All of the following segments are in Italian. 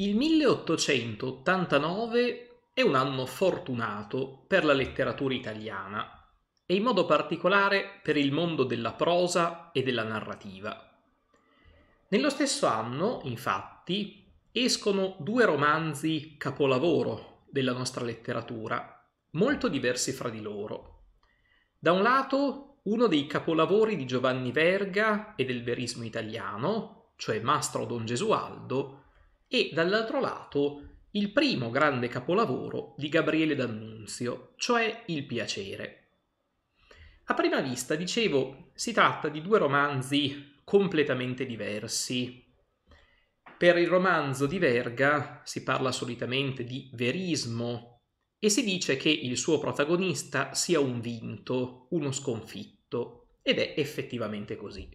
Il 1889 è un anno fortunato per la letteratura italiana e in modo particolare per il mondo della prosa e della narrativa. Nello stesso anno, infatti, escono due romanzi capolavoro della nostra letteratura, molto diversi fra di loro. Da un lato, uno dei capolavori di Giovanni Verga e del verismo italiano, cioè Mastro Don Gesualdo, e dall'altro lato il primo grande capolavoro di Gabriele D'Annunzio, cioè Il piacere. A prima vista, dicevo, si tratta di due romanzi completamente diversi. Per il romanzo di Verga si parla solitamente di verismo e si dice che il suo protagonista sia un vinto, uno sconfitto, ed è effettivamente così.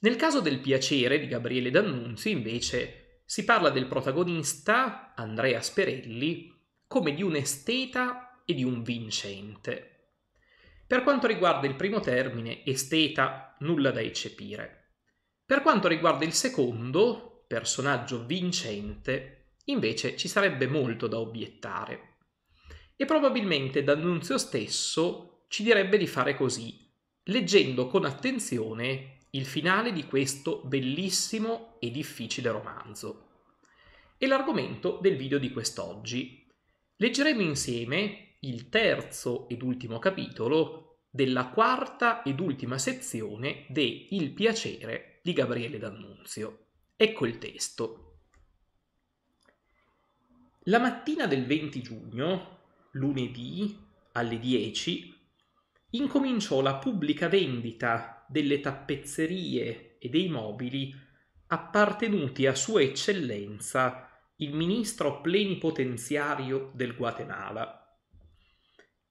Nel caso del piacere di Gabriele D'Annunzio, invece, si parla del protagonista, Andrea Sperelli, come di un esteta e di un vincente. Per quanto riguarda il primo termine, esteta, nulla da eccepire. Per quanto riguarda il secondo, personaggio vincente, invece ci sarebbe molto da obiettare. E probabilmente D'Annunzio stesso ci direbbe di fare così, leggendo con attenzione il finale di questo bellissimo e difficile romanzo. E l'argomento del video di quest'oggi. Leggeremo insieme il terzo ed ultimo capitolo della quarta ed ultima sezione de Il piacere di Gabriele D'Annunzio. Ecco il testo. La mattina del 20 giugno, lunedì, alle 10, incominciò la pubblica vendita delle tappezzerie e dei mobili appartenuti a Sua Eccellenza il Ministro plenipotenziario del Guatemala.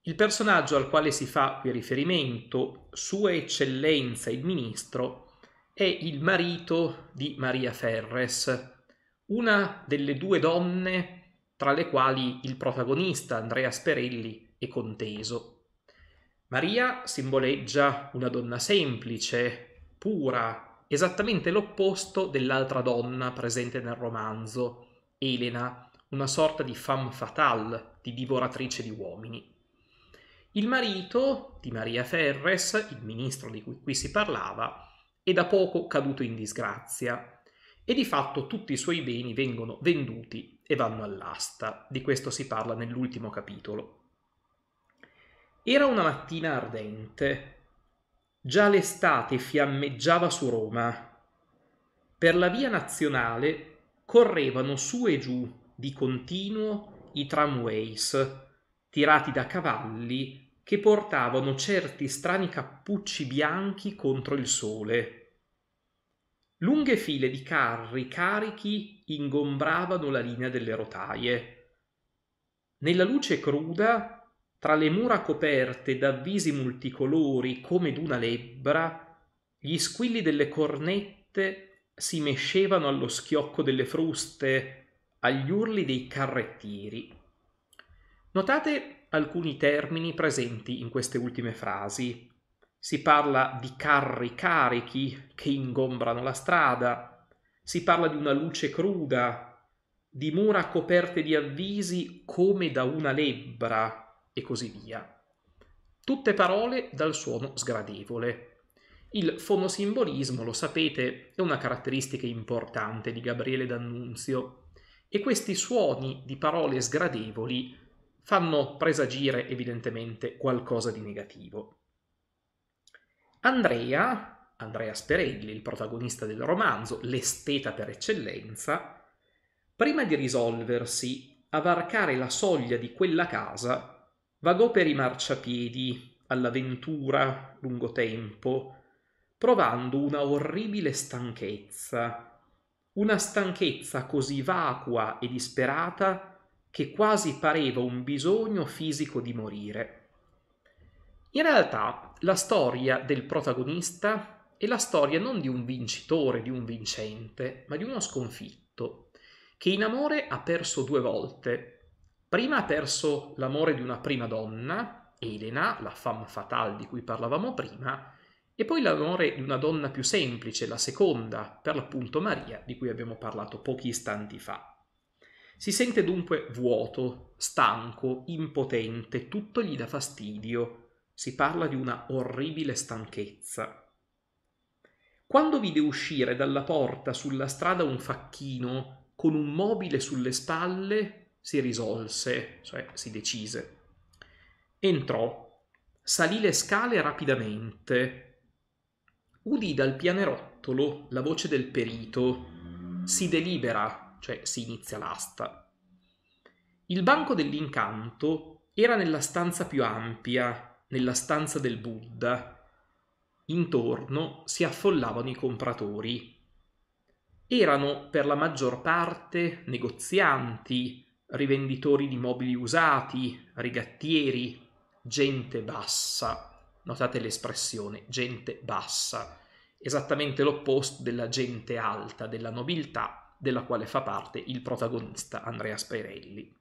Il personaggio al quale si fa qui riferimento, Sua Eccellenza il Ministro, è il marito di Maria Ferres, una delle due donne tra le quali il protagonista Andrea Sperelli è conteso. Maria simboleggia una donna semplice, pura, esattamente l'opposto dell'altra donna presente nel romanzo, Elena, una sorta di femme fatale, di divoratrice di uomini. Il marito di Maria Ferres, il ministro di cui qui si parlava, è da poco caduto in disgrazia e di fatto tutti i suoi beni vengono venduti e vanno all'asta. Di questo si parla nell'ultimo capitolo. Era una mattina ardente. Già l'estate fiammeggiava su Roma. Per la via nazionale correvano su e giù di continuo i tramways, tirati da cavalli che portavano certi strani cappucci bianchi contro il sole. Lunghe file di carri carichi ingombravano la linea delle rotaie. Nella luce cruda tra le mura coperte da visi multicolori come d'una lebbra gli squilli delle cornette si mescevano allo schiocco delle fruste agli urli dei carrettieri notate alcuni termini presenti in queste ultime frasi si parla di carri carichi che ingombrano la strada si parla di una luce cruda di mura coperte di avvisi come da una lebbra e così via. Tutte parole dal suono sgradevole. Il fonosimbolismo, lo sapete, è una caratteristica importante di Gabriele D'Annunzio e questi suoni di parole sgradevoli fanno presagire evidentemente qualcosa di negativo. Andrea, Andrea Sperelli, il protagonista del romanzo, l'esteta per eccellenza, prima di risolversi a varcare la soglia di quella casa vagò per i marciapiedi alla ventura lungo tempo provando una orribile stanchezza una stanchezza così vacua e disperata che quasi pareva un bisogno fisico di morire in realtà la storia del protagonista è la storia non di un vincitore, di un vincente, ma di uno sconfitto, che in amore ha perso due volte Prima ha perso l'amore di una prima donna, Elena, la femme fatale di cui parlavamo prima, e poi l'amore di una donna più semplice, la seconda, per l'appunto Maria, di cui abbiamo parlato pochi istanti fa. Si sente dunque vuoto, stanco, impotente, tutto gli dà fastidio. Si parla di una orribile stanchezza. Quando vide uscire dalla porta sulla strada un facchino con un mobile sulle spalle si risolse, cioè si decise. Entrò, salì le scale rapidamente, udì dal pianerottolo la voce del perito, si delibera, cioè si inizia l'asta. Il banco dell'incanto era nella stanza più ampia, nella stanza del Buddha. Intorno si affollavano i compratori. Erano per la maggior parte negozianti, rivenditori di mobili usati, rigattieri, gente bassa. Notate l'espressione, gente bassa, esattamente l'opposto della gente alta, della nobiltà, della quale fa parte il protagonista Andrea Sperelli.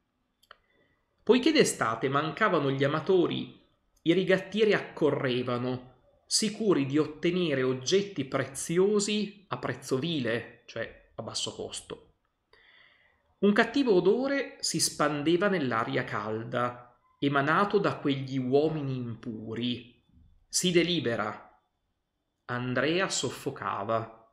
Poiché d'estate mancavano gli amatori, i rigattieri accorrevano, sicuri di ottenere oggetti preziosi a prezzo vile, cioè a basso costo un cattivo odore si spandeva nell'aria calda, emanato da quegli uomini impuri. Si delibera. Andrea soffocava.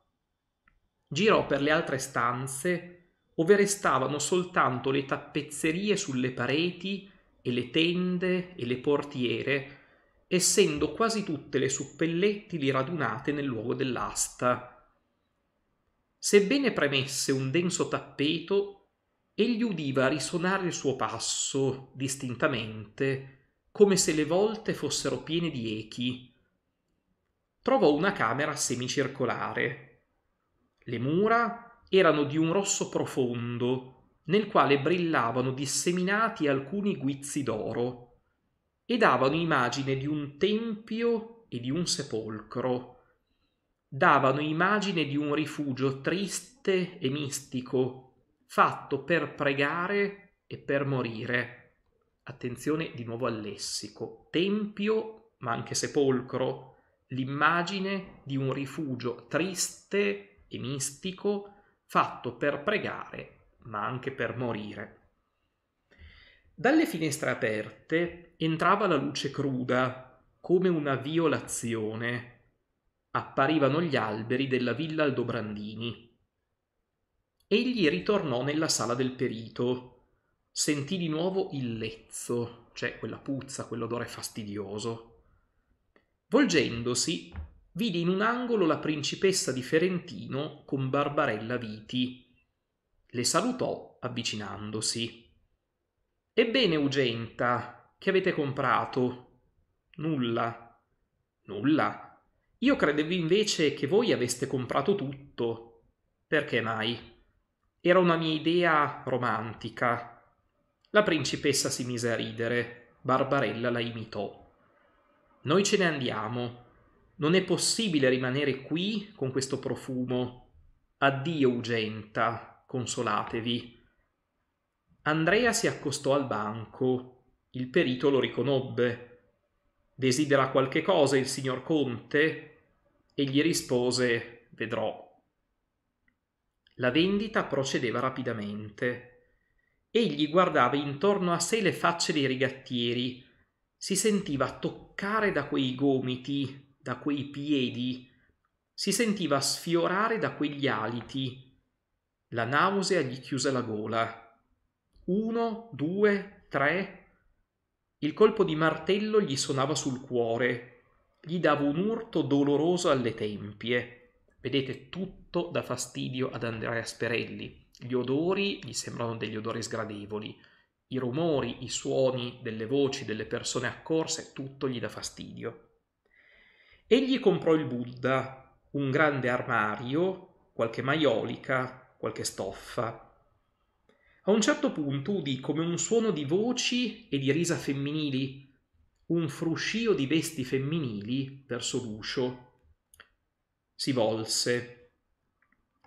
Girò per le altre stanze, ove restavano soltanto le tappezzerie sulle pareti e le tende e le portiere, essendo quasi tutte le suppellettili radunate nel luogo dell'asta. Sebbene premesse un denso tappeto, egli udiva risuonare il suo passo distintamente come se le volte fossero piene di echi trovò una camera semicircolare le mura erano di un rosso profondo nel quale brillavano disseminati alcuni guizzi d'oro e davano immagine di un tempio e di un sepolcro davano immagine di un rifugio triste e mistico fatto per pregare e per morire. Attenzione di nuovo al lessico. Tempio, ma anche sepolcro, l'immagine di un rifugio triste e mistico fatto per pregare, ma anche per morire. Dalle finestre aperte entrava la luce cruda, come una violazione. Apparivano gli alberi della villa Aldobrandini Egli ritornò nella sala del perito. Sentì di nuovo il lezzo, cioè quella puzza, quell'odore fastidioso. Volgendosi, vide in un angolo la principessa di Ferentino con Barbarella Viti. Le salutò avvicinandosi. Ebbene, Ugenta, che avete comprato? Nulla. Nulla? Io credevo invece che voi aveste comprato tutto. Perché mai? Era una mia idea romantica. La principessa si mise a ridere, Barbarella la imitò. Noi ce ne andiamo. Non è possibile rimanere qui con questo profumo. Addio, Ugenta, consolatevi. Andrea si accostò al banco. Il perito lo riconobbe. Desidera qualche cosa il signor Conte? E gli rispose Vedrò la vendita procedeva rapidamente egli guardava intorno a sé le facce dei rigattieri si sentiva toccare da quei gomiti da quei piedi si sentiva sfiorare da quegli aliti la nausea gli chiuse la gola uno due tre il colpo di martello gli sonava sul cuore gli dava un urto doloroso alle tempie Vedete, tutto dà fastidio ad Andrea Sperelli. Gli odori gli sembrano degli odori sgradevoli. I rumori, i suoni delle voci, delle persone accorse, tutto gli dà fastidio. Egli comprò il Buddha, un grande armario, qualche maiolica, qualche stoffa. A un certo punto udì come un suono di voci e di risa femminili, un fruscio di vesti femminili verso l'uscio si volse.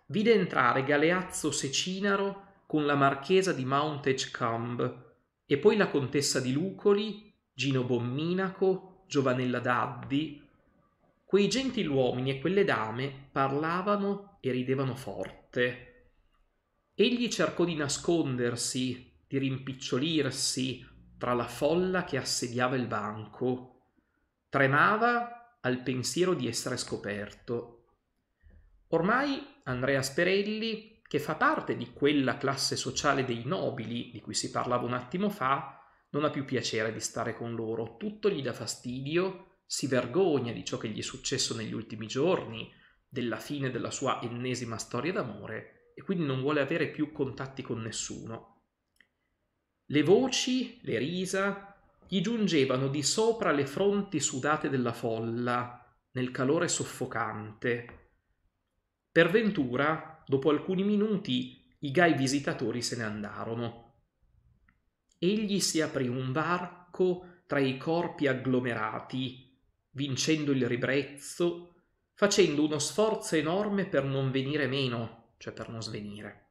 Vide entrare Galeazzo Secinaro con la marchesa di Mount Mountechcombe e poi la contessa di Lucoli, Gino Bomminaco, Giovanella Daddi. Quei gentiluomini e quelle dame parlavano e ridevano forte. Egli cercò di nascondersi, di rimpicciolirsi tra la folla che assediava il banco. Tremava al pensiero di essere scoperto Ormai Andrea Sperelli, che fa parte di quella classe sociale dei nobili di cui si parlava un attimo fa, non ha più piacere di stare con loro, tutto gli dà fastidio, si vergogna di ciò che gli è successo negli ultimi giorni, della fine della sua ennesima storia d'amore e quindi non vuole avere più contatti con nessuno. Le voci, le risa, gli giungevano di sopra le fronti sudate della folla, nel calore soffocante, per ventura, dopo alcuni minuti, i gai visitatori se ne andarono. Egli si aprì un varco tra i corpi agglomerati, vincendo il ribrezzo, facendo uno sforzo enorme per non venire meno, cioè per non svenire.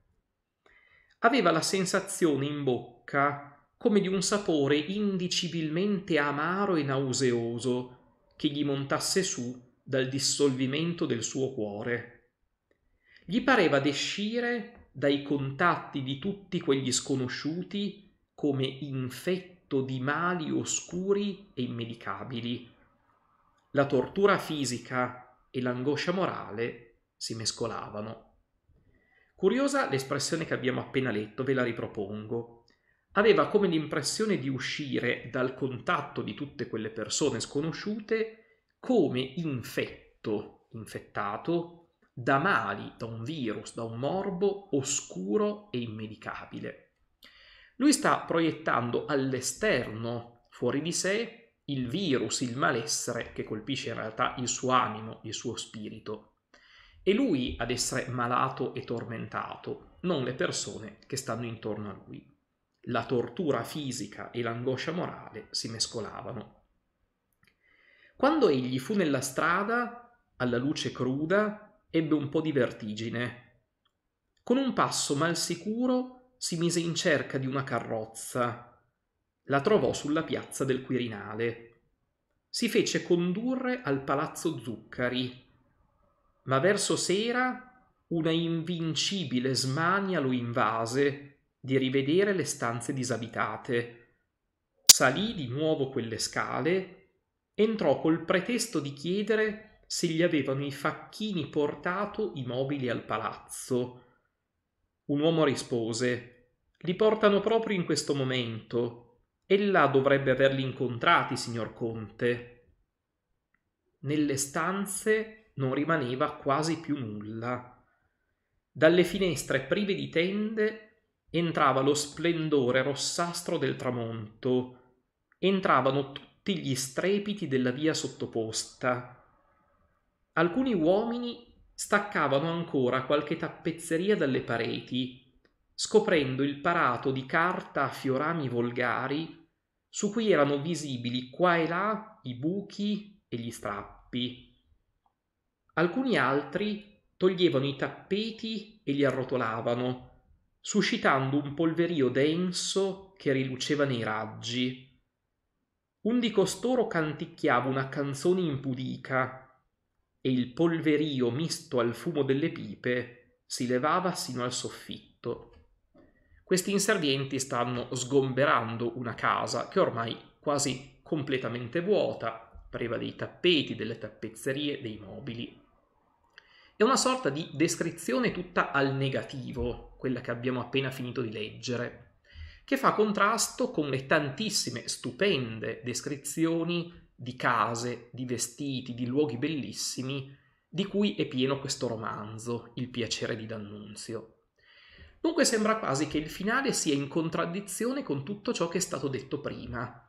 Aveva la sensazione in bocca come di un sapore indicibilmente amaro e nauseoso che gli montasse su dal dissolvimento del suo cuore gli pareva d'escire dai contatti di tutti quegli sconosciuti come infetto di mali oscuri e immedicabili. La tortura fisica e l'angoscia morale si mescolavano. Curiosa l'espressione che abbiamo appena letto, ve la ripropongo. Aveva come l'impressione di uscire dal contatto di tutte quelle persone sconosciute come infetto, infettato da mali, da un virus, da un morbo oscuro e immedicabile. Lui sta proiettando all'esterno, fuori di sé, il virus, il malessere che colpisce in realtà il suo animo, il suo spirito. È lui ad essere malato e tormentato, non le persone che stanno intorno a lui. La tortura fisica e l'angoscia morale si mescolavano. Quando egli fu nella strada, alla luce cruda, ebbe un po di vertigine. Con un passo mal sicuro si mise in cerca di una carrozza. La trovò sulla piazza del Quirinale. Si fece condurre al palazzo Zuccari. Ma verso sera una invincibile smania lo invase di rivedere le stanze disabitate. Salì di nuovo quelle scale, entrò col pretesto di chiedere se gli avevano i facchini portato i mobili al palazzo. Un uomo rispose Li portano proprio in questo momento. Ella dovrebbe averli incontrati, signor Conte. Nelle stanze non rimaneva quasi più nulla. Dalle finestre prive di tende entrava lo splendore rossastro del tramonto. Entravano tutti gli strepiti della via sottoposta Alcuni uomini staccavano ancora qualche tappezzeria dalle pareti, scoprendo il parato di carta a fiorami volgari su cui erano visibili qua e là i buchi e gli strappi. Alcuni altri toglievano i tappeti e li arrotolavano, suscitando un polverio denso che riluceva nei raggi. Un di costoro canticchiava una canzone impudica e il polverio misto al fumo delle pipe si levava sino al soffitto. Questi inservienti stanno sgomberando una casa che ormai quasi completamente vuota, priva dei tappeti, delle tappezzerie, dei mobili. È una sorta di descrizione tutta al negativo, quella che abbiamo appena finito di leggere, che fa contrasto con le tantissime stupende descrizioni di case, di vestiti, di luoghi bellissimi di cui è pieno questo romanzo, Il piacere di D'Annunzio. Dunque sembra quasi che il finale sia in contraddizione con tutto ciò che è stato detto prima.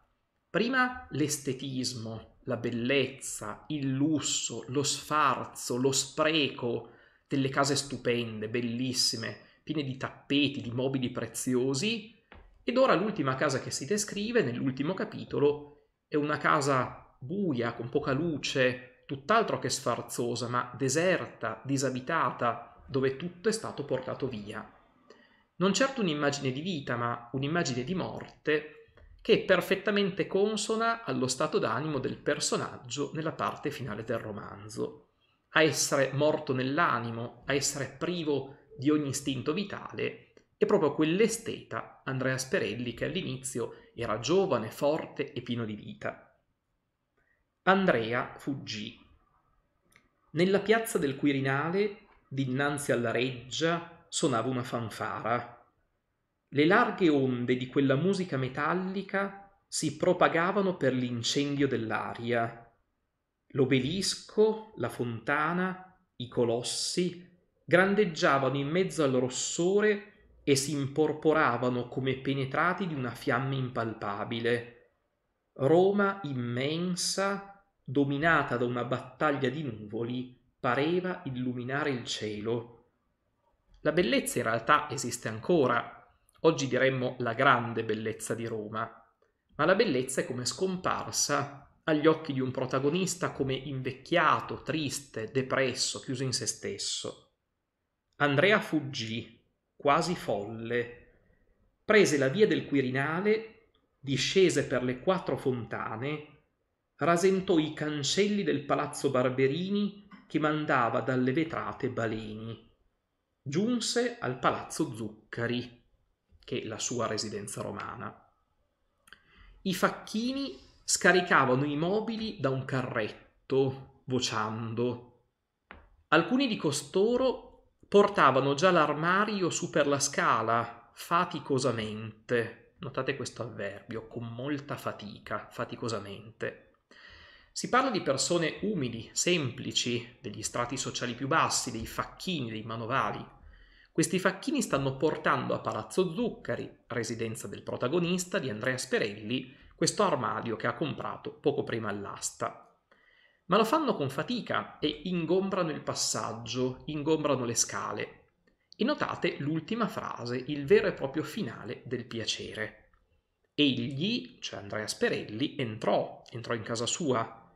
Prima l'estetismo, la bellezza, il lusso, lo sfarzo, lo spreco delle case stupende, bellissime, piene di tappeti, di mobili preziosi, ed ora l'ultima casa che si descrive nell'ultimo capitolo è una casa buia, con poca luce, tutt'altro che sfarzosa, ma deserta, disabitata, dove tutto è stato portato via. Non certo un'immagine di vita, ma un'immagine di morte che è perfettamente consona allo stato d'animo del personaggio nella parte finale del romanzo. A essere morto nell'animo, a essere privo di ogni istinto vitale, è proprio quell'esteta, Andrea Sperelli, che all'inizio era giovane, forte e pieno di vita. Andrea fuggì. Nella piazza del Quirinale, dinanzi alla reggia, suonava una fanfara. Le larghe onde di quella musica metallica si propagavano per l'incendio dell'aria. L'obelisco, la fontana, i colossi grandeggiavano in mezzo al rossore e si imporporavano come penetrati di una fiamma impalpabile. Roma immensa, dominata da una battaglia di nuvoli, pareva illuminare il cielo. La bellezza in realtà esiste ancora, oggi diremmo la grande bellezza di Roma, ma la bellezza è come scomparsa agli occhi di un protagonista come invecchiato, triste, depresso, chiuso in se stesso. Andrea fuggì quasi folle. Prese la via del Quirinale, discese per le quattro fontane, rasentò i cancelli del palazzo Barberini che mandava dalle vetrate baleni. Giunse al palazzo Zuccari, che è la sua residenza romana. I facchini scaricavano i mobili da un carretto, vociando. Alcuni di costoro portavano già l'armadio su per la scala, faticosamente. Notate questo avverbio, con molta fatica, faticosamente. Si parla di persone umili, semplici, degli strati sociali più bassi, dei facchini, dei manovali. Questi facchini stanno portando a Palazzo Zuccari, residenza del protagonista di Andrea Sperelli, questo armadio che ha comprato poco prima all'asta ma lo fanno con fatica e ingombrano il passaggio, ingombrano le scale. E notate l'ultima frase, il vero e proprio finale del piacere. Egli, cioè Andrea Sperelli, entrò, entrò in casa sua.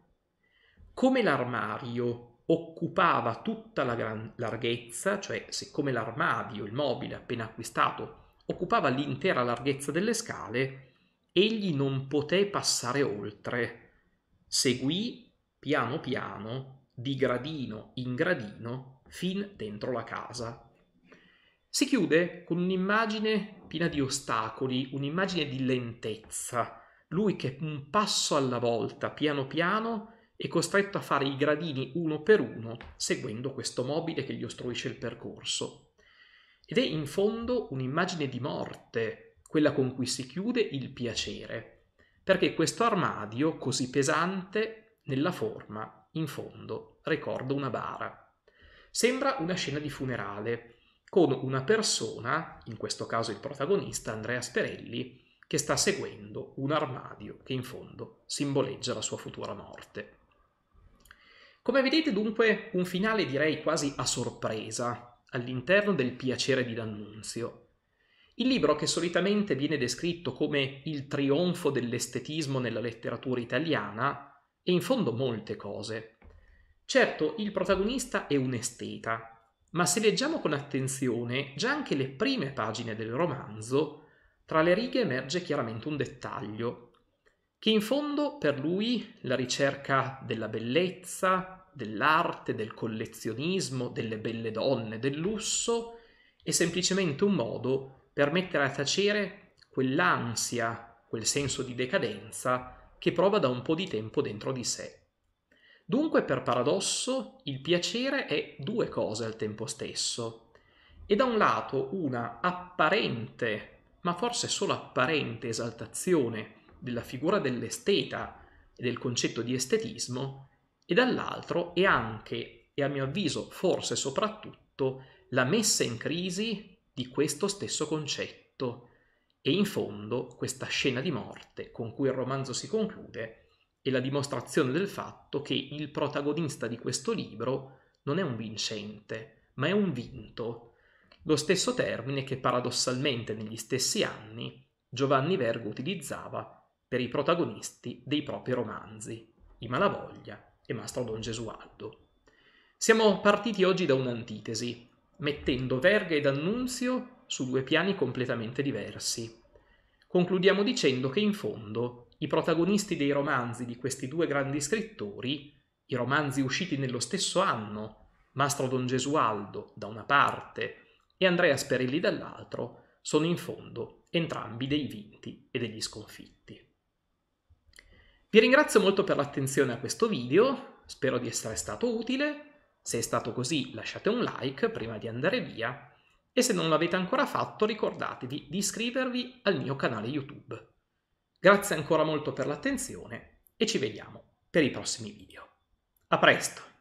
Come l'armadio occupava tutta la gran larghezza, cioè siccome l'armadio, il mobile appena acquistato, occupava l'intera larghezza delle scale, egli non poté passare oltre. Seguì piano piano, di gradino in gradino, fin dentro la casa. Si chiude con un'immagine piena di ostacoli, un'immagine di lentezza. Lui che un passo alla volta, piano piano, è costretto a fare i gradini uno per uno, seguendo questo mobile che gli ostruisce il percorso. Ed è in fondo un'immagine di morte, quella con cui si chiude il piacere, perché questo armadio così pesante nella forma, in fondo, ricordo una bara. Sembra una scena di funerale, con una persona, in questo caso il protagonista Andrea Sperelli, che sta seguendo un armadio che in fondo simboleggia la sua futura morte. Come vedete dunque un finale direi quasi a sorpresa all'interno del piacere di D'Annunzio. Il libro che solitamente viene descritto come il trionfo dell'estetismo nella letteratura italiana e in fondo molte cose. Certo, il protagonista è un esteta, ma se leggiamo con attenzione già anche le prime pagine del romanzo, tra le righe emerge chiaramente un dettaglio, che in fondo per lui la ricerca della bellezza, dell'arte, del collezionismo, delle belle donne, del lusso, è semplicemente un modo per mettere a tacere quell'ansia, quel senso di decadenza che prova da un po' di tempo dentro di sé. Dunque, per paradosso, il piacere è due cose al tempo stesso. E da un lato una apparente, ma forse solo apparente esaltazione della figura dell'esteta e del concetto di estetismo, e dall'altro è anche, e a mio avviso forse soprattutto, la messa in crisi di questo stesso concetto e in fondo questa scena di morte con cui il romanzo si conclude è la dimostrazione del fatto che il protagonista di questo libro non è un vincente, ma è un vinto. Lo stesso termine che paradossalmente negli stessi anni Giovanni Vergo utilizzava per i protagonisti dei propri romanzi, I Malavoglia e Mastro Don Gesualdo. Siamo partiti oggi da un'antitesi, mettendo Verga e D'Annunzio su due piani completamente diversi. Concludiamo dicendo che in fondo i protagonisti dei romanzi di questi due grandi scrittori, i romanzi usciti nello stesso anno, Mastro Don Gesualdo da una parte e Andrea Sperilli dall'altro, sono in fondo entrambi dei vinti e degli sconfitti. Vi ringrazio molto per l'attenzione a questo video, spero di essere stato utile, se è stato così lasciate un like prima di andare via e se non l'avete ancora fatto ricordatevi di iscrivervi al mio canale YouTube. Grazie ancora molto per l'attenzione e ci vediamo per i prossimi video. A presto!